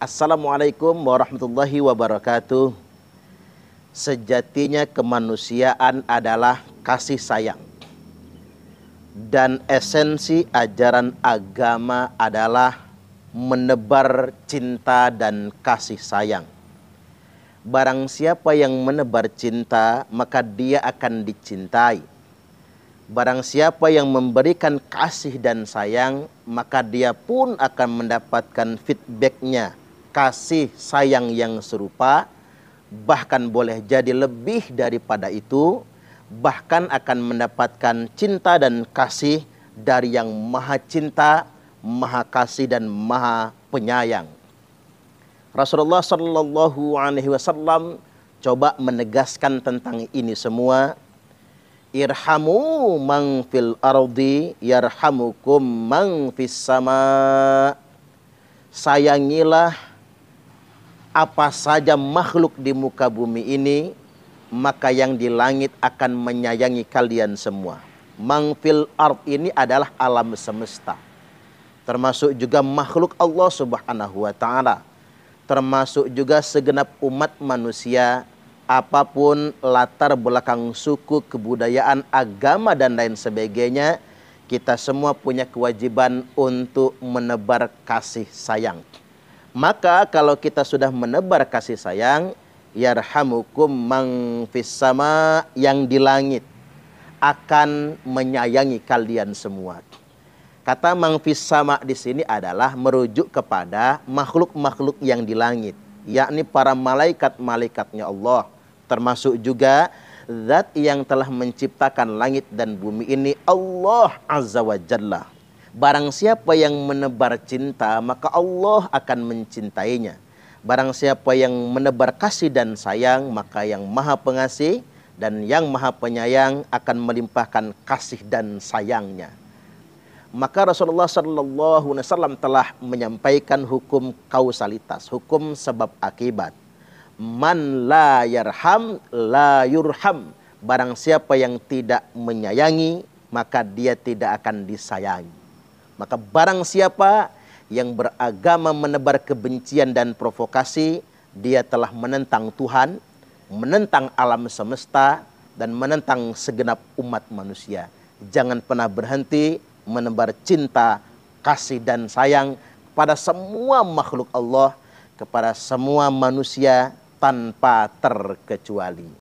Assalamualaikum warahmatullahi wabarakatuh. Sejatinya kemanusiaan adalah kasih sayang. Dan esensi ajaran agama adalah menebar cinta dan kasih sayang. Barang siapa yang menebar cinta, maka dia akan dicintai. Barang siapa yang memberikan kasih dan sayang, maka dia pun akan mendapatkan feedbacknya kasih sayang yang serupa, bahkan boleh jadi lebih daripada itu, bahkan akan mendapatkan cinta dan kasih dari yang maha cinta, maha kasih dan maha penyayang. Rasulullah Shallallahu Alaihi Wasallam coba menegaskan tentang ini semua. Irhamu mang fil ardi yarhamukum mang fis sama. Sayangilah apa saja makhluk di muka bumi ini, maka yang di langit akan menyayangi kalian semua. Mangfil art ini adalah alam semesta. Termasuk juga makhluk Allah subhanahu wa ta'ala. Termasuk juga segenap umat manusia, apapun latar belakang suku, kebudayaan, agama, dan lain sebagainya, kita semua punya kewajiban untuk menebar kasih sayang. Maka kalau kita sudah menebar kasih sayang, yarhamukum mang Mangfisama sama yang di langit akan menyayangi kalian semua. Kata mang sama di sini adalah merujuk kepada makhluk-makhluk yang di langit, yakni para malaikat-malaikatnya Allah, termasuk juga zat yang telah menciptakan langit dan bumi ini Allah Azza wa Jalla Barang siapa yang menebar cinta, maka Allah akan mencintainya. Barang siapa yang menebar kasih dan sayang, maka yang maha pengasih dan yang maha penyayang akan melimpahkan kasih dan sayangnya. Maka Rasulullah Sallallahu Alaihi Wasallam telah menyampaikan hukum kausalitas, hukum sebab akibat. Man la yarham la yurham. Barang siapa yang tidak menyayangi, maka dia tidak akan disayangi. Maka barang siapa yang beragama menebar kebencian dan provokasi, dia telah menentang Tuhan, menentang alam semesta, dan menentang segenap umat manusia. Jangan pernah berhenti menebar cinta, kasih, dan sayang kepada semua makhluk Allah, kepada semua manusia tanpa terkecuali.